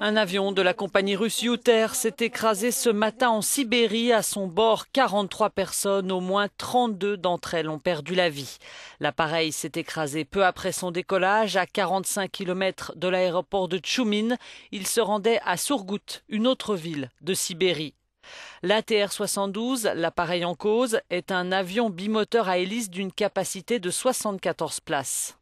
Un avion de la compagnie russe Uter s'est écrasé ce matin en Sibérie. À son bord, 43 personnes, au moins 32 d'entre elles ont perdu la vie. L'appareil s'est écrasé peu après son décollage, à 45 km de l'aéroport de Tchoumin. Il se rendait à Sourgout, une autre ville de Sibérie. La 72 l'appareil en cause, est un avion bimoteur à hélice d'une capacité de 74 places.